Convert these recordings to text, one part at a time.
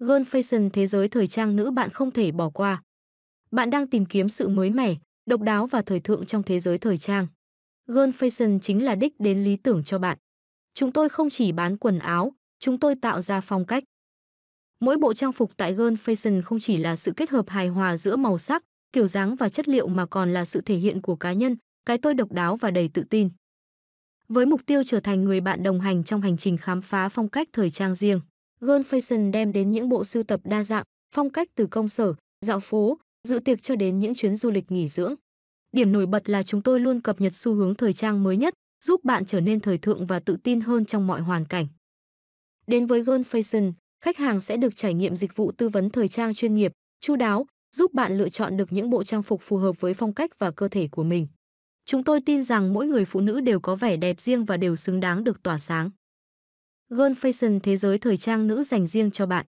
Girl Fashion thế giới thời trang nữ bạn không thể bỏ qua. Bạn đang tìm kiếm sự mới mẻ, độc đáo và thời thượng trong thế giới thời trang. Girl Fashion chính là đích đến lý tưởng cho bạn. Chúng tôi không chỉ bán quần áo, chúng tôi tạo ra phong cách. Mỗi bộ trang phục tại Girl Fashion không chỉ là sự kết hợp hài hòa giữa màu sắc, kiểu dáng và chất liệu mà còn là sự thể hiện của cá nhân, cái tôi độc đáo và đầy tự tin. Với mục tiêu trở thành người bạn đồng hành trong hành trình khám phá phong cách thời trang riêng. Girl Fashion đem đến những bộ sưu tập đa dạng, phong cách từ công sở, dạo phố, dự tiệc cho đến những chuyến du lịch nghỉ dưỡng. Điểm nổi bật là chúng tôi luôn cập nhật xu hướng thời trang mới nhất, giúp bạn trở nên thời thượng và tự tin hơn trong mọi hoàn cảnh. Đến với Girl Fashion, khách hàng sẽ được trải nghiệm dịch vụ tư vấn thời trang chuyên nghiệp, chu đáo, giúp bạn lựa chọn được những bộ trang phục phù hợp với phong cách và cơ thể của mình. Chúng tôi tin rằng mỗi người phụ nữ đều có vẻ đẹp riêng và đều xứng đáng được tỏa sáng. Girl Fashion thế giới thời trang nữ dành riêng cho bạn.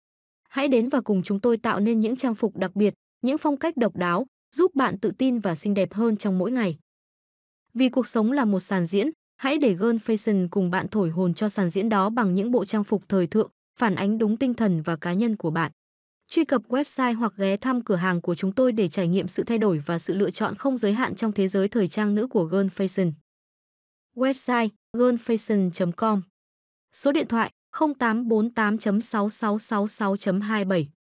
Hãy đến và cùng chúng tôi tạo nên những trang phục đặc biệt, những phong cách độc đáo, giúp bạn tự tin và xinh đẹp hơn trong mỗi ngày. Vì cuộc sống là một sàn diễn, hãy để Girl Fashion cùng bạn thổi hồn cho sàn diễn đó bằng những bộ trang phục thời thượng, phản ánh đúng tinh thần và cá nhân của bạn. Truy cập website hoặc ghé thăm cửa hàng của chúng tôi để trải nghiệm sự thay đổi và sự lựa chọn không giới hạn trong thế giới thời trang nữ của Girl Fashion. Website girlfashion.com Số điện thoại 0848 6666 27